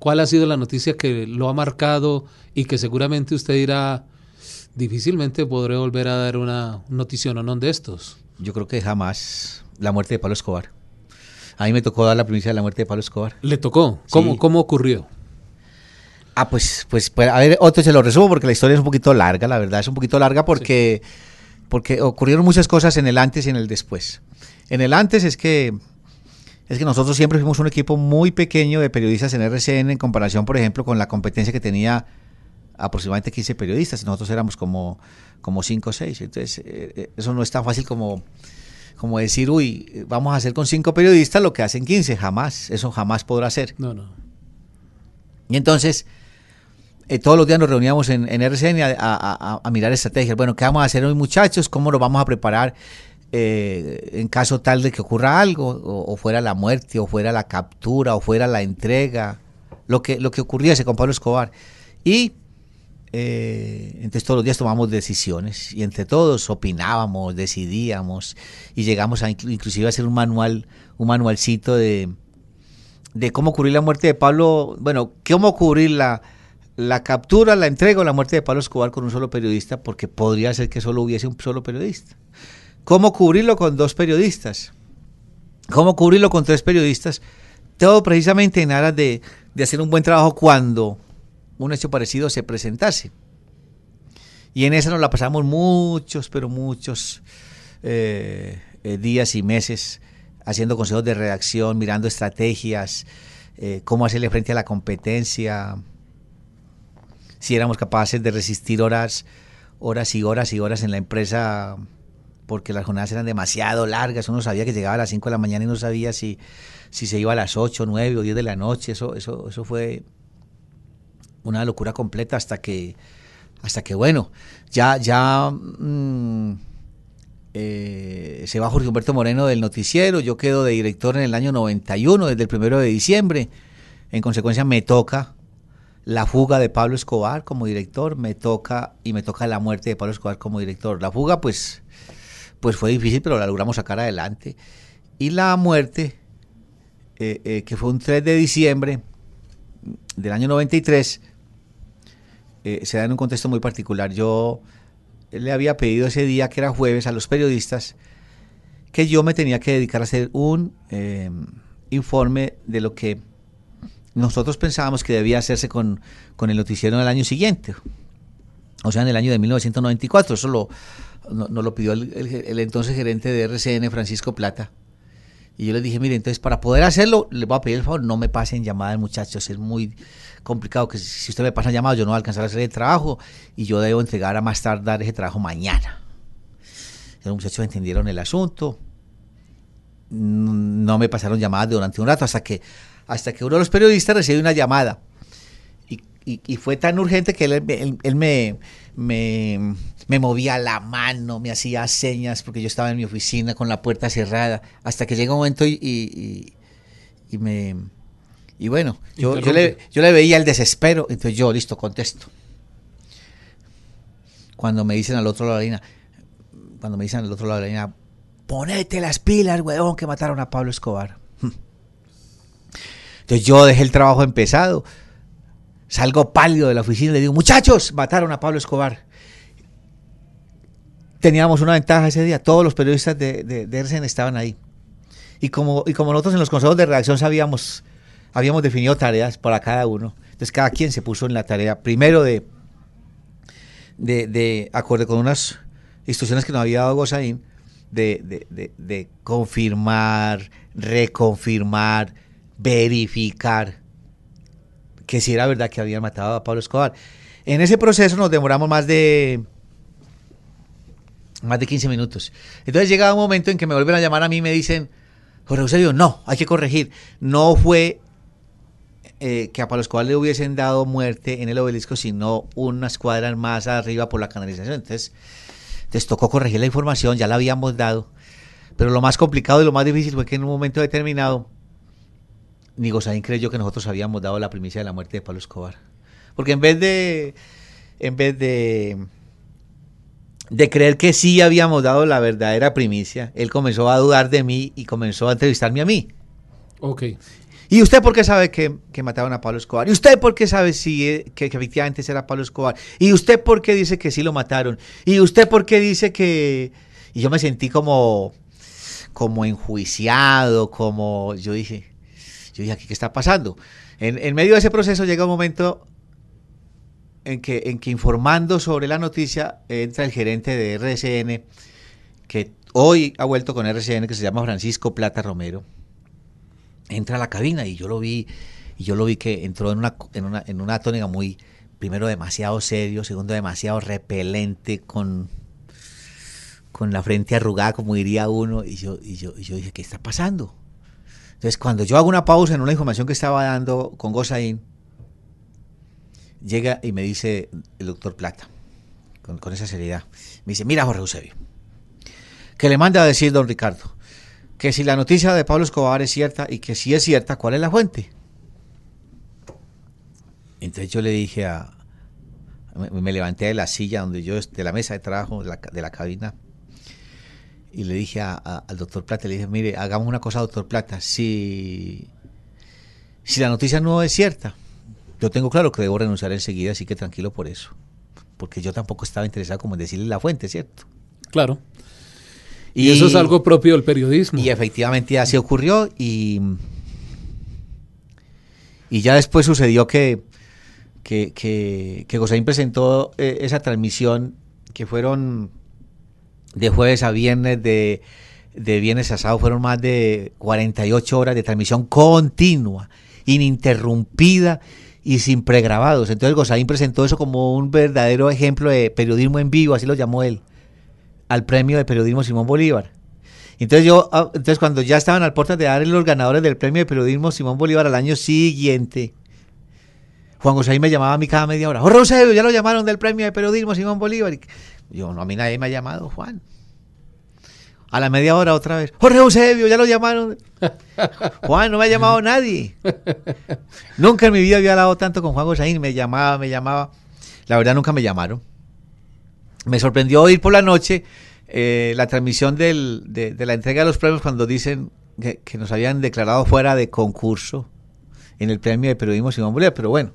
¿Cuál ha sido la noticia que lo ha marcado y que seguramente usted dirá, difícilmente podré volver a dar una notición o no de estos? Yo creo que jamás la muerte de Pablo Escobar. A mí me tocó dar la primicia de la muerte de Pablo Escobar. ¿Le tocó? ¿Cómo, ocurrió? Ah, pues, pues, pues, a ver, otro se lo resumo porque la historia es un poquito larga, la verdad, es un poquito larga porque, porque ocurrieron muchas cosas en el antes y en el después. En el antes es que es que nosotros siempre fuimos un equipo muy pequeño de periodistas en RCN en comparación, por ejemplo, con la competencia que tenía aproximadamente 15 periodistas. Nosotros éramos como, como 5 o 6. Entonces, eh, eh, eso no es tan fácil como, como decir, uy, vamos a hacer con 5 periodistas lo que hacen 15. Jamás, eso jamás podrá ser. No, no. Y entonces, eh, todos los días nos reuníamos en, RCN a, a, mirar estrategias. Bueno, ¿qué vamos a hacer hoy, muchachos? ¿Cómo nos vamos a preparar? Eh, en caso tal de que ocurra algo, o, fuera la muerte, o fuera la captura, o fuera la entrega, lo que, lo que ocurriese con Pablo Escobar. Y eh, entonces todos los días tomamos decisiones y entre todos opinábamos, decidíamos y llegamos a inclusive a hacer un manual, un manualcito de, cómo ocurrir la muerte de Pablo, bueno, cómo ocurrir la, la captura, la entrega o la muerte de Pablo Escobar con un solo periodista, porque podría ser que solo hubiese un solo periodista. ¿Cómo cubrirlo con dos periodistas? ¿Cómo cubrirlo con tres periodistas? Todo precisamente en aras de, hacer un buen trabajo cuando un hecho parecido se presentase. Y en eso nos la pasamos muchos, pero muchos eh, eh, días y meses haciendo consejos de redacción, mirando estrategias, eh, cómo hacerle frente a la competencia, si éramos capaces de resistir horas, horas y horas y horas en la empresa porque las jornadas eran demasiado largas, uno sabía que llegaba a las 5 de la mañana y no sabía si, si se iba a las 8, 9 o 10 de la noche, eso, eso, eso fue una locura completa hasta que, hasta que bueno, ya, ya mm, eh, se va Jorge Humberto Moreno del noticiero, yo quedo de director en el año 91, desde el primero de diciembre, en consecuencia me toca la fuga de Pablo Escobar como director, me toca y me toca la muerte de Pablo Escobar como director. La fuga pues pues fue difícil, pero la logramos sacar adelante. Y la muerte, eh, eh, que fue un 3 de diciembre del año 93, eh, se da en un contexto muy particular. Yo le había pedido ese día, que era jueves, a los periodistas que yo me tenía que dedicar a hacer un informe de lo que nosotros pensábamos que debía hacerse con, con el noticiero del año siguiente, o sea, en el año de 1994. Eso lo, no, lo pidió el, entonces gerente de RCN, Francisco Plata. Y yo le dije, mire, entonces para poder hacerlo, le voy a pedir el favor, no me pasen llamadas, muchachos, es muy complicado que si usted me pasan llamadas, yo no voy a alcanzar a hacer el trabajo y yo debo entregar a más tardar ese trabajo mañana. los muchachos entendieron el asunto, mm, no me pasaron llamadas durante un rato hasta que, hasta que uno de los periodistas recibió una llamada. Y, fue tan urgente que él, él me, me, me movía la mano, me hacía señas porque yo estaba en mi oficina con la puerta cerrada, hasta que llegó un momento y, y, me... Y bueno, yo, le, veía el desespero, entonces yo, listo, contesto. Cuando me dicen al otro lado línea, cuando me dicen al otro lado de la línea, ponete las pilas, weón, que mataron a Pablo Escobar. Entonces yo dejé el trabajo empezado, salgo pálido de la oficina y le digo, muchachos, mataron a Pablo Escobar teníamos una ventaja ese día. Todos los periodistas de, de, estaban ahí. Y como, y como nosotros en los consejos de redacción sabíamos, habíamos definido tareas para cada uno. Entonces cada quien se puso en la tarea, primero de, de, de acorde con unas instrucciones que nos había dado Gozaín, de, confirmar, reconfirmar, verificar que si era verdad que habían matado a Pablo Escobar. En ese proceso nos demoramos más de más de 15 minutos. Entonces llega un momento en que me vuelven a llamar a mí y me dicen, Jorge Eusebio, no, hay que corregir. No fue eh, que a Pablo Escobar le hubiesen dado muerte en el obelisco, sino unas cuadras más arriba por la canalización. Entonces, les tocó corregir la información, ya la habíamos dado. Pero lo más complicado y lo más difícil fue que en un momento determinado, Nigosaín creyó que nosotros habíamos dado la primicia de la muerte de Pablo Escobar. Porque en vez de, en vez de de creer que sí habíamos dado la verdadera primicia, él comenzó a dudar de mí y comenzó a entrevistarme a mí. Ok. ¿Y usted por qué sabe que, que mataron a Pablo Escobar? ¿Y usted por qué sabe si, eh, que, efectivamente será Pablo Escobar? ¿Y usted por qué dice que sí lo mataron? ¿Y usted por qué dice que...? Y yo me sentí como, como enjuiciado, como... Yo dije, yo dije, ¿qué, está pasando? En, en medio de ese proceso llega un momento en que, en que informando sobre la noticia entra el gerente de RCN, que hoy ha vuelto con RCN, que se llama Francisco Plata Romero. Entra a la cabina y yo lo vi, y yo lo vi que entró en una, en una, en una tónica muy, primero demasiado serio, segundo demasiado repelente, con, con la frente arrugada, como diría uno, y yo, y yo, y yo dije, ¿qué está pasando? Entonces, cuando yo hago una pausa en una información que estaba dando con Gozaín, llega y me dice el doctor Plata, con, esa seriedad, me dice, mira Jorge Eusebio, que le manda a decir don Ricardo, que si la noticia de Pablo Escobar es cierta y que si es cierta, ¿cuál es la fuente? Entonces yo le dije a... Me, levanté de la silla donde yo, de la mesa de trabajo, de la, cabina, y le dije al doctor Plata, le dije, mire, hagamos una cosa, doctor Plata, si, si la noticia no es cierta, yo tengo claro que debo renunciar enseguida, así que tranquilo por eso. Porque yo tampoco estaba interesado como en decirle la fuente, ¿cierto? Claro. Y, eso es algo propio del periodismo. Y efectivamente así ocurrió y, y ya después sucedió que, que, que, presentó eh, esa transmisión que fueron de jueves a viernes, de, de viernes a sábado, fueron más de 48 horas de transmisión continua, ininterrumpida y sin pregrabados. Entonces Gosaín presentó eso como un verdadero ejemplo de periodismo en vivo, así lo llamó él, al premio de periodismo Simón Bolívar. Entonces yo, ah, entonces cuando ya estaban al puerta de dar los ganadores del premio de periodismo Simón Bolívar al año siguiente, Juan Gosaín me llamaba a mí cada media hora, oh ya lo llamaron del premio de periodismo Simón Bolívar. yo, no, a mí nadie me ha llamado, Juan. A la media hora otra vez. Jorge Eusebio, ya lo llamaron. Juan, no me ha llamado nadie. nunca en mi vida había hablado tanto con Juan Gosaín. Me llamaba, me llamaba. La verdad, nunca me llamaron. Me sorprendió oír por la noche eh, la transmisión de, la entrega de los premios cuando dicen que, nos habían declarado fuera de concurso en el premio de periodismo Simón Bolívar. Pero bueno,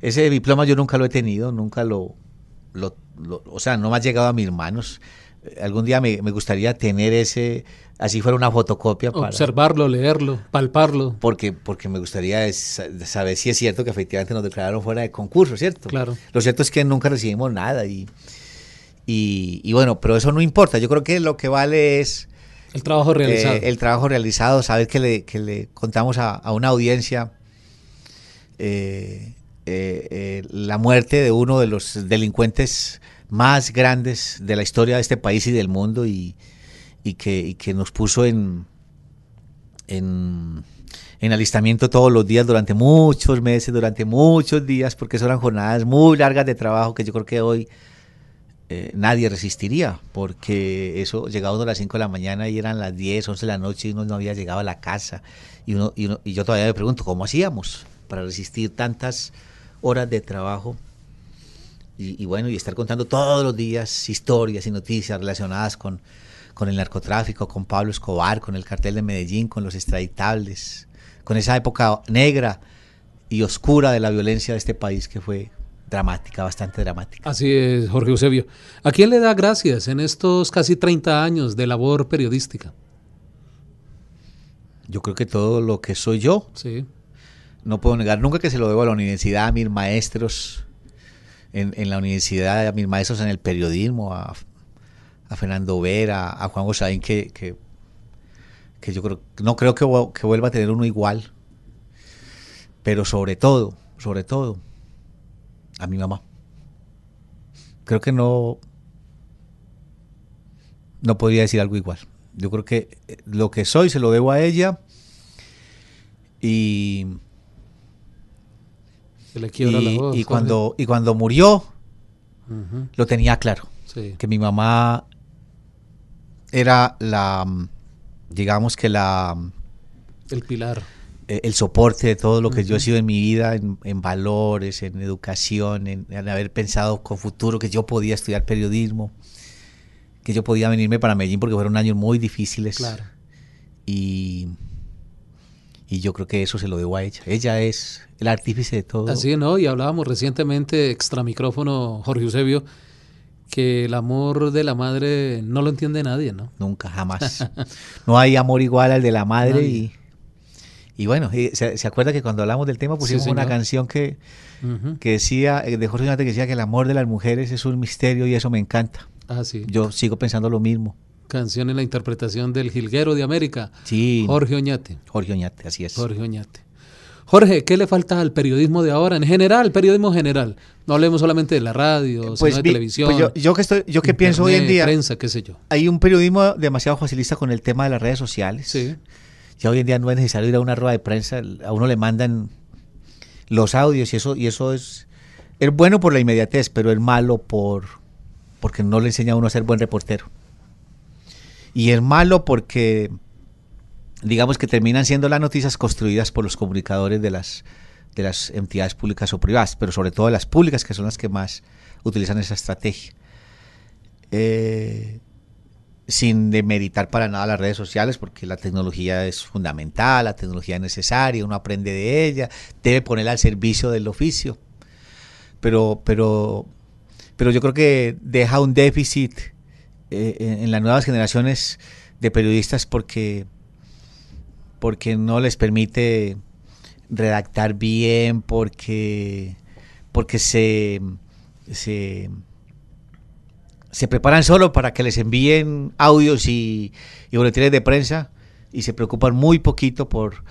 ese diploma yo nunca lo he tenido, nunca lo, lo o sea, no me ha llegado a mis manos algún día me, gustaría tener ese, así fuera una fotocopia. Observarlo, leerlo, palparlo. Porque, porque me gustaría saber si es cierto que efectivamente nos declararon fuera de concurso, ¿cierto? Claro. Lo cierto es que nunca recibimos nada y, y, bueno, pero eso no importa. Yo creo que lo que vale es... El trabajo eh, realizado. el trabajo realizado, saber que le, contamos a, una audiencia eh, eh, eh, la muerte de uno de los delincuentes más grandes de la historia de este país y del mundo y, que, nos puso en, en, alistamiento todos los días durante muchos meses, durante muchos días, porque eran jornadas muy largas de trabajo que yo creo que hoy eh, nadie resistiría, porque eso llegaba a las 5 de la mañana y eran las 10, 11 de la noche y uno no había llegado a la casa. y, uno, y yo todavía me pregunto, ¿cómo hacíamos para resistir tantas horas de trabajo y, bueno, y estar contando todos los días historias y noticias relacionadas con, con el narcotráfico, con Pablo Escobar, con el cartel de Medellín, con los extraditables, con esa época negra y oscura de la violencia de este país que fue dramática, bastante dramática. Así es, Jorge Eusebio. ¿A quién le da gracias en estos casi 30 años de labor periodística? Yo creo que todo lo que soy yo. Sí no puedo negar nunca que se lo debo a la universidad, a mis maestros en, la universidad, a mis maestros en el periodismo, a, Fernando Vera, a Juan Gosaín, que, que, que, yo creo, no creo que, que vuelva a tener uno igual, pero sobre todo, sobre todo, a mi mamá. Creo que no, no podría decir algo igual. Yo creo que eh, lo que soy se lo debo a ella y y, Y cuando, y cuando murió, lo tenía claro. Que mi mamá era la, digamos que la... El pilar. E, el soporte de todo lo que yo he sido en mi vida, en, valores, en educación, en, en, haber pensado con futuro que yo podía estudiar periodismo, que yo podía venirme para Medellín porque fueron años muy difíciles. Claro. Y y yo creo que eso se lo debo a ella. Ella es el artífice de todo. Así ¿no? Y hablábamos recientemente, extra micrófono, Jorge Eusebio, que el amor de la madre no lo entiende nadie, ¿no? Nunca, jamás. no hay amor igual al de la madre y... Y bueno, ¿se, acuerda que cuando hablamos del tema pusimos una canción que, decía, eh, de Jorge Eusebio, que decía que el amor de las mujeres es un misterio y eso me encanta. Ah, sí. Yo sigo pensando lo mismo canción en la interpretación del Jilguero de América, sí. Jorge Oñate. Jorge Oñate, así es. Jorge Oñate. Jorge, ¿qué le falta al periodismo de ahora en general, periodismo general? No hablemos solamente de la radio, sino pues de televisión. Pues yo, yo, que estoy, yo que pienso hoy en día, prensa, qué sé yo. Hay un periodismo demasiado facilista con el tema de las redes sociales. Sí. Ya hoy en día no es necesario ir a una rueda de prensa, a uno le mandan los audios y eso y eso es es bueno por la inmediatez, pero es malo por porque no le enseña a uno a ser buen reportero y es malo porque digamos que terminan siendo las noticias construidas por los comunicadores de las, de las entidades públicas o privadas, pero sobre todo las públicas que son las que más utilizan esa estrategia. Eh, sin demeritar para nada las redes sociales, porque la tecnología es fundamental, la tecnología es necesaria, uno aprende de ella, debe ponerla al servicio del oficio. Pero, pero, pero yo creo que deja un déficit eh, en las nuevas generaciones de periodistas porque, porque no les permite redactar bien, porque, porque se, se, se preparan solo para que les envíen audios y, boletines de prensa y se preocupan muy poquito por,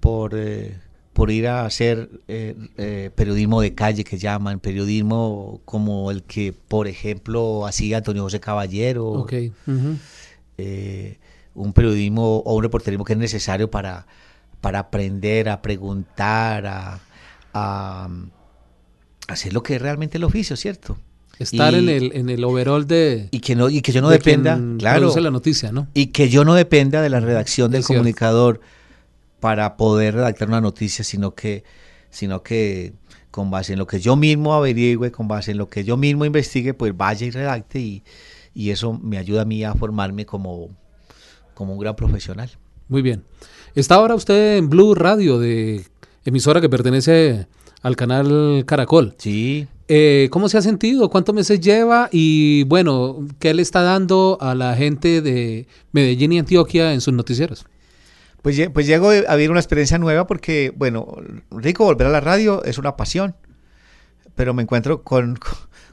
por eh, por ir a hacer eh, eh, periodismo de calle que llaman, periodismo como el que, por ejemplo, hacía Antonio José Caballero. Eh, un periodismo o un reporterismo que es necesario para, para aprender, a preguntar, a, hacer lo que es realmente el oficio, ¿cierto? Estar en, el, en el overall de... Y que, no, y que yo no dependa, claro. la noticia, Y que yo no dependa de la redacción del comunicador para poder redactar una noticia, sino que, sino que con base en lo que yo mismo averigüe, con base en lo que yo mismo investigue, pues vaya y redacte y, eso me ayuda a mí a formarme como, como un gran profesional. Muy bien. Está ahora usted en Blue Radio, de emisora que pertenece al canal Caracol. Sí. Eh, ¿Cómo se ha sentido? ¿Cuántos meses lleva? Y bueno, ¿qué le está dando a la gente de Medellín y Antioquia en sus noticieros? Pues, pues, llego a vivir una experiencia nueva porque, bueno, rico volver a la radio es una pasión, pero me encuentro con,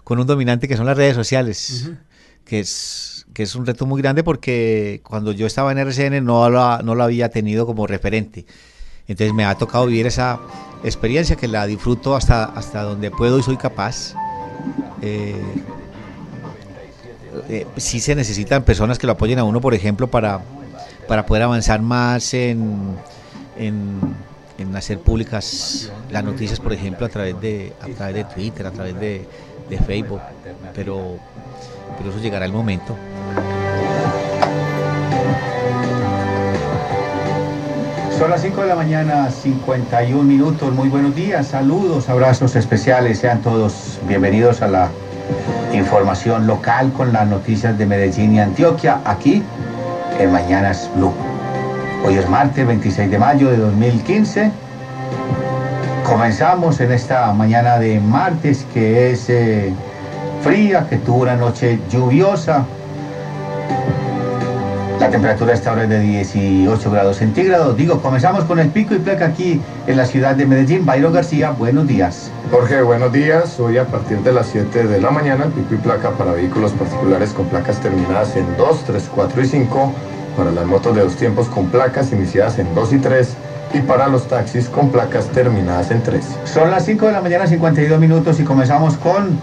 un dominante que son las redes sociales, que, es, que es un reto muy grande porque cuando yo estaba en RCN no lo, no lo había tenido como referente. Entonces me ha tocado vivir esa experiencia que la disfruto hasta, hasta donde puedo y soy capaz. Eh, eh, sí se necesitan personas que lo apoyen a uno, por ejemplo, para, para poder avanzar más en, en, hacer públicas las noticias, por ejemplo, a través de, de Twitter, a través de, Facebook, pero, pero eso llegará el momento. Son las 5 de la mañana, 51 minutos. Muy buenos días, saludos, abrazos especiales. Sean todos bienvenidos a la información local con las noticias de Medellín y Antioquia, aquí de Mañanas Blue. Hoy es martes 26 de mayo de 2015. Comenzamos en esta mañana de martes que es eh, fría, que tuvo una noche lluviosa. La temperatura está ahora de 18 grados centígrados. Digo, comenzamos con el pico y placa aquí en la ciudad de Medellín. Bayro García, buenos días. Jorge, buenos días. Hoy a partir de las 7 de la mañana pico y placa para vehículos particulares con placas terminadas en 2, 3, 4 y 5 para las motos de los tiempos con placas iniciadas en 2 y 3 y para los taxis con placas terminadas en 3. Son las 5 de la mañana 52 minutos y comenzamos con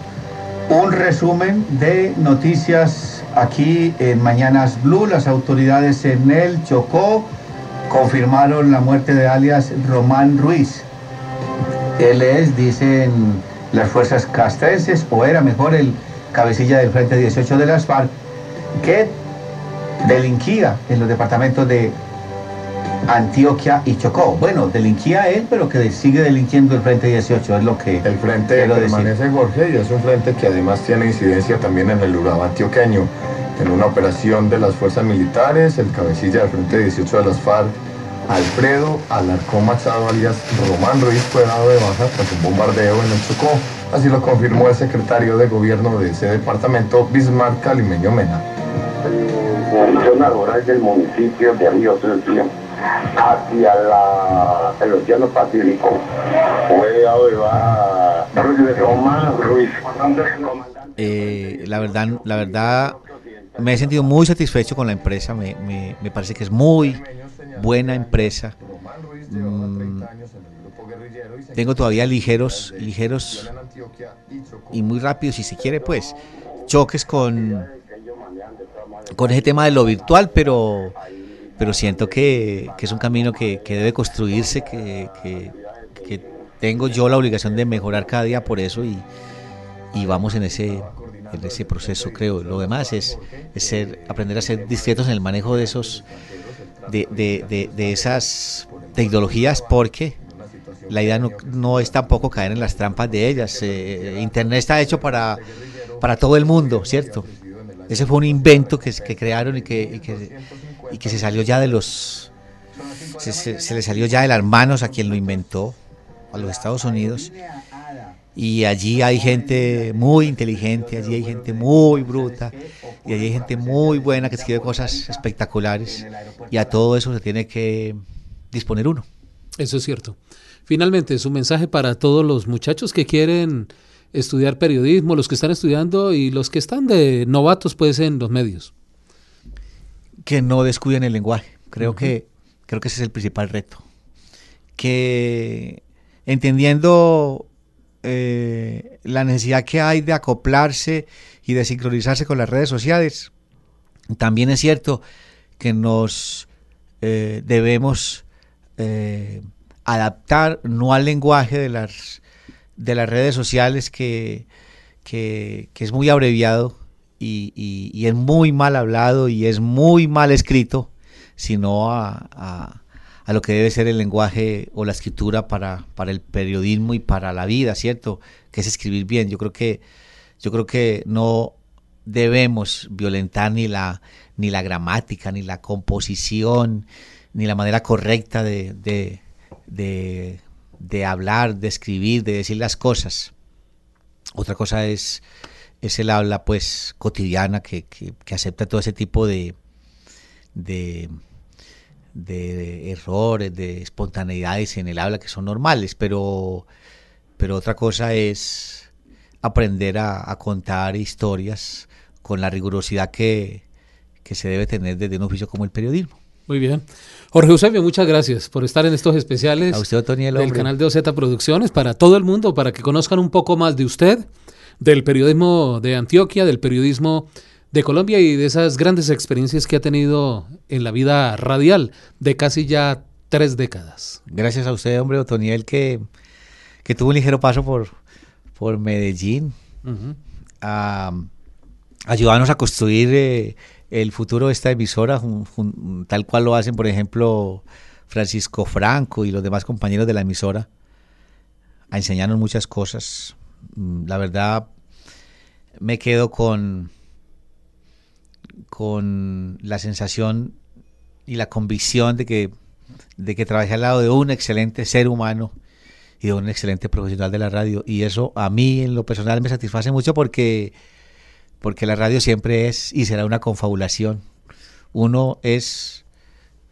un resumen de noticias aquí en Mañanas Blue. Las autoridades en el Chocó confirmaron la muerte de alias Román Ruiz. Él es, dicen las fuerzas castreses o era mejor el cabecilla del Frente 18 de las FARC, que delinquía en los departamentos de Antioquia y Chocó. Bueno, delinquía él, pero que sigue delinquiendo el Frente 18, es lo que... El Frente permanece Jorge y es un frente que además tiene incidencia también en el Urabá antioqueño. En una operación de las fuerzas militares, el cabecilla del Frente 18 de las FARC, Alfredo Alarcón Machado, alias Román Ruiz, fue dado de baja tras un bombardeo en el Chocó. Así lo confirmó el secretario de gobierno de ese departamento, Bismarck Calimeño Mena función laboral del municipio de Río Sucio hacia la, el Océano Pacífico. Fue a Roma, Ruiz. Eh, la verdad, la verdad, me he sentido muy satisfecho con la empresa. Me, me, parece que es muy buena empresa. Mm, tengo todavía ligeros, ligeros y muy rápidos, si se quiere, pues, choques con con ese tema de lo virtual, pero, pero siento que, es un camino que, que debe construirse, que, que, tengo yo la obligación de mejorar cada día por eso y, y vamos en ese, en ese proceso, creo. Lo demás es, es ser, aprender a ser discretos en el manejo de esos de, esas tecnologías porque la idea no, es tampoco caer en las trampas de ellas. Eh, Internet está hecho para, para todo el mundo, ¿cierto? Ese fue un invento que, que crearon y que, y que, se salió ya de los... Se, le salió ya de las manos a quien lo inventó, a los Estados Unidos. Y allí hay gente muy inteligente, allí hay gente muy bruta, y allí hay gente muy buena que escribe cosas espectaculares. Y a todo eso se tiene que disponer uno. Eso es cierto. Finalmente, su mensaje para todos los muchachos que quieren estudiar periodismo, los que están estudiando y los que están de novatos ser pues, en los medios. Que no descuiden el lenguaje. Creo, que, creo que ese es el principal reto. Que entendiendo eh, la necesidad que hay de acoplarse y de sincronizarse con las redes sociales, también es cierto que nos eh, debemos eh, adaptar no al lenguaje de las de las redes sociales que, que, es muy abreviado y, es muy mal hablado y es muy mal escrito, sino a, a, lo que debe ser el lenguaje o la escritura para, para, el periodismo y para la vida, ¿cierto? Que es escribir bien. Yo creo que, yo creo que no debemos violentar ni la, ni la gramática, ni la composición, ni la manera correcta de de hablar, de escribir, de decir las cosas. Otra cosa es, es el habla pues cotidiana que, que, acepta todo ese tipo de, de, errores, de espontaneidades en el habla que son normales, pero, pero otra cosa es aprender a, a contar historias con la rigurosidad que, que se debe tener desde un oficio como el periodismo. Muy bien. Jorge Eusebio, muchas gracias por estar en estos especiales del canal de OZ Producciones para todo el mundo, para que conozcan un poco más de usted, del periodismo de Antioquia, del periodismo de Colombia y de esas grandes experiencias que ha tenido en la vida radial de casi ya tres décadas. Gracias a usted, hombre, Otoniel, que, tuvo un ligero paso por, por Medellín, a ayudarnos a construir eh, el futuro de esta emisora, tal cual lo hacen, por ejemplo, Francisco Franco y los demás compañeros de la emisora, a enseñarnos muchas cosas. Mm, la verdad, me quedo con, con la sensación y la convicción de que, de que trabajé al lado de un excelente ser humano y de un excelente profesional de la radio. Y eso a mí en lo personal me satisface mucho porque porque la radio siempre es y será una confabulación. Uno es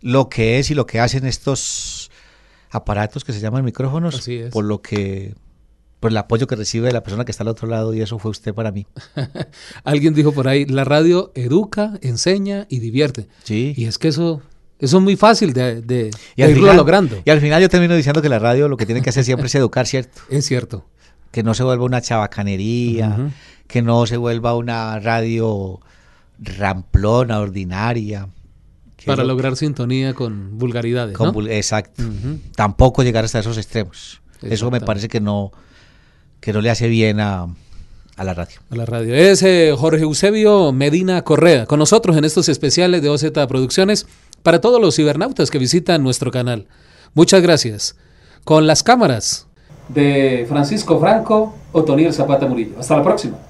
lo que es y lo que hacen estos aparatos que se llaman micrófonos, Así es. por lo que por el apoyo que recibe la persona que está al otro lado y eso fue usted para mí. Alguien dijo por ahí, la radio educa, enseña y divierte. Sí. Y es que eso, eso es muy fácil de, de, logrando. Y al final yo termino diciendo que la radio lo que tiene que hacer siempre es educar, ¿cierto? Es cierto. Que no se vuelva una chabacanería, que no se vuelva una radio ramplona, ordinaria. Para lograr sintonía con vulgaridades. Exacto. Tampoco llegar hasta esos extremos. Eso me parece que no, que no le hace bien a, la radio. A la radio. Es eh, Jorge Eusebio Medina Correa, con nosotros en estos especiales de OZ Producciones para todos los cibernautas que visitan nuestro canal. Muchas gracias. Con las cámaras de Francisco Franco, Otoniel Zapata Murillo. Hasta la próxima.